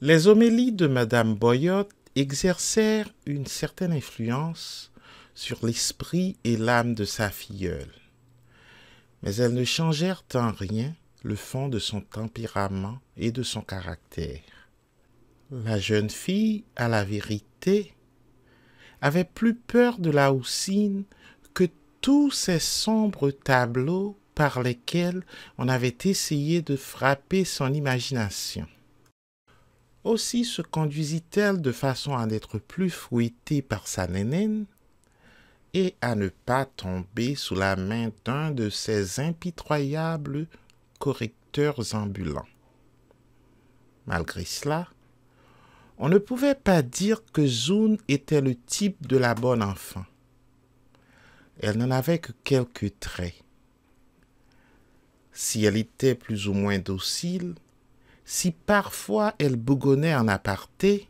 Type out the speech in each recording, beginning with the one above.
Les homélies de Madame Boyotte exercèrent une certaine influence sur l'esprit et l'âme de sa filleule. Mais elles ne changèrent en rien le fond de son tempérament et de son caractère. La jeune fille, à la vérité, avait plus peur de la houssine que tous ces sombres tableaux par lesquels on avait essayé de frapper son imagination. Aussi se conduisit-elle de façon à n'être plus fouettée par sa nénène et à ne pas tomber sous la main d'un de ces impitoyables correcteurs ambulants. Malgré cela, on ne pouvait pas dire que Zun était le type de la bonne enfant. Elle n'en avait que quelques traits. Si elle était plus ou moins docile, si parfois elle bougonnait en aparté,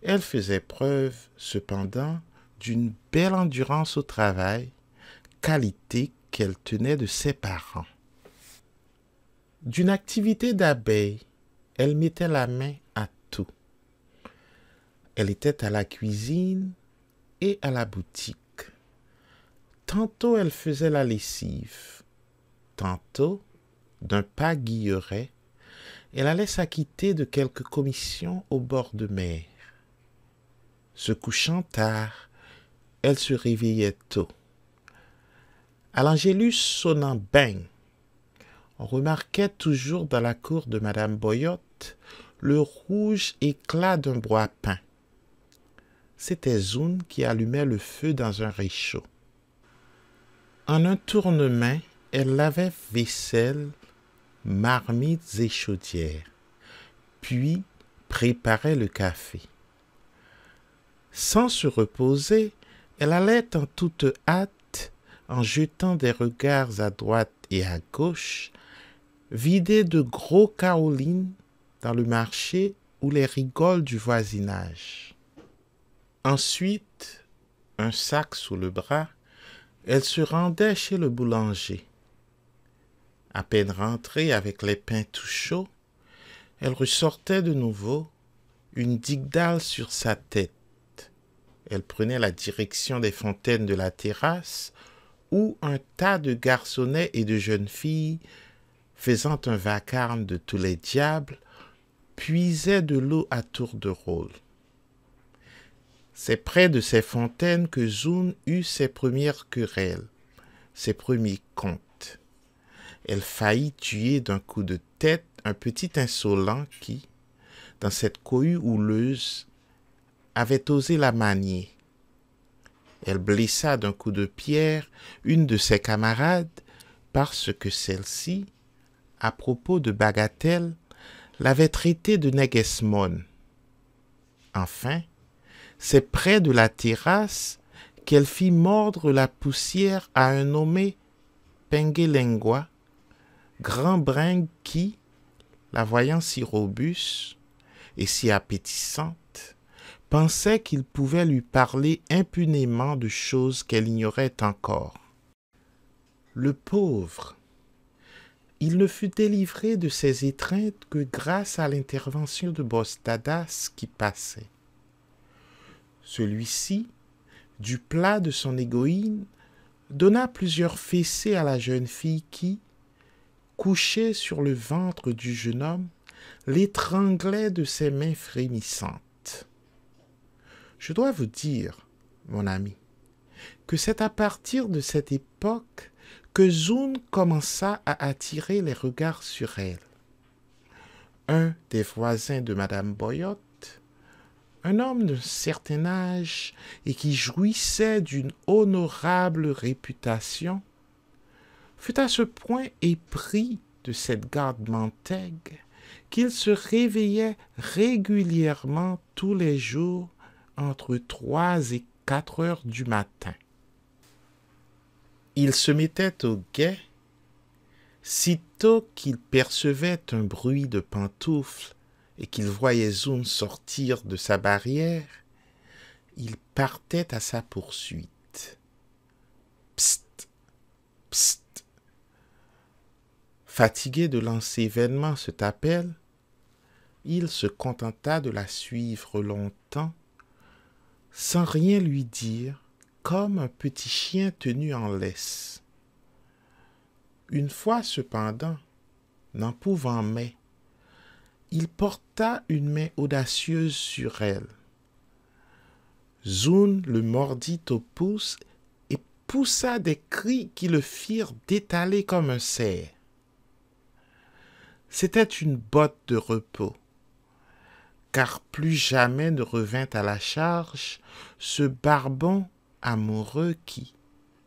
elle faisait preuve, cependant, d'une belle endurance au travail, qualité qu'elle tenait de ses parents. D'une activité d'abeille, elle mettait la main à tout. Elle était à la cuisine et à la boutique. Tantôt elle faisait la lessive, tantôt, d'un pas guilleret, elle allait s'acquitter de quelques commissions au bord de mer. Se couchant tard, elle se réveillait tôt. À l'Angélus sonnant bain, on remarquait toujours dans la cour de Madame Boyotte le rouge éclat d'un bois peint c'était Zoun qui allumait le feu dans un réchaud. En un tournement, elle lavait vaisselle, marmites et chaudières, puis préparait le café. Sans se reposer, elle allait en toute hâte, en jetant des regards à droite et à gauche, vider de gros carolines dans le marché ou les rigoles du voisinage. Ensuite, un sac sous le bras, elle se rendait chez le boulanger. À peine rentrée avec les pains tout chauds, elle ressortait de nouveau, une digdale sur sa tête. Elle prenait la direction des fontaines de la terrasse, où un tas de garçonnets et de jeunes filles, faisant un vacarme de tous les diables, puisaient de l'eau à tour de rôle. C'est près de ces fontaines que Zoun eut ses premières querelles, ses premiers comptes. Elle faillit tuer d'un coup de tête un petit insolent qui, dans cette cohue houleuse, avait osé la manier. Elle blessa d'un coup de pierre une de ses camarades parce que celle-ci, à propos de Bagatelle, l'avait traitée de Negesmon. Enfin, c'est près de la terrasse qu'elle fit mordre la poussière à un nommé Pengelengua, grand bringue qui, la voyant si robuste et si appétissante, pensait qu'il pouvait lui parler impunément de choses qu'elle ignorait encore. Le pauvre, il ne fut délivré de ses étreintes que grâce à l'intervention de Bostadas qui passait. Celui-ci, du plat de son égoïne, donna plusieurs fessées à la jeune fille qui, couchée sur le ventre du jeune homme, l'étranglait de ses mains frémissantes. Je dois vous dire, mon ami, que c'est à partir de cette époque que Zoun commença à attirer les regards sur elle. Un des voisins de Madame Boyot un homme d'un certain âge et qui jouissait d'une honorable réputation, fut à ce point épris de cette garde mantègue qu'il se réveillait régulièrement tous les jours entre trois et quatre heures du matin. Il se mettait au guet sitôt qu'il percevait un bruit de pantoufles et qu'il voyait Zoom sortir de sa barrière, il partait à sa poursuite. Psst, psst. Fatigué de lancer vainement cet appel, il se contenta de la suivre longtemps, sans rien lui dire, comme un petit chien tenu en laisse. Une fois cependant, n'en pouvant mais, il porta une main audacieuse sur elle. Zoun le mordit au pouce et poussa des cris qui le firent détaler comme un cerf. C'était une botte de repos, car plus jamais ne revint à la charge ce barbon amoureux qui,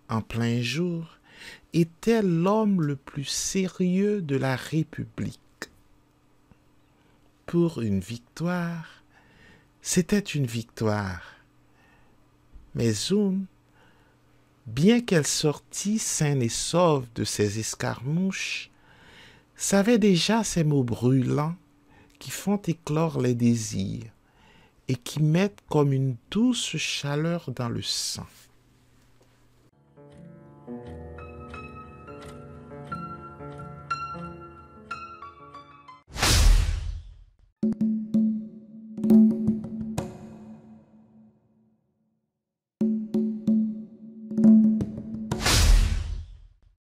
en plein jour, était l'homme le plus sérieux de la République pour une victoire. C'était une victoire. Mais Zoom, bien qu'elle sortît saine et sauve de ses escarmouches, savait déjà ces mots brûlants qui font éclore les désirs et qui mettent comme une douce chaleur dans le sang.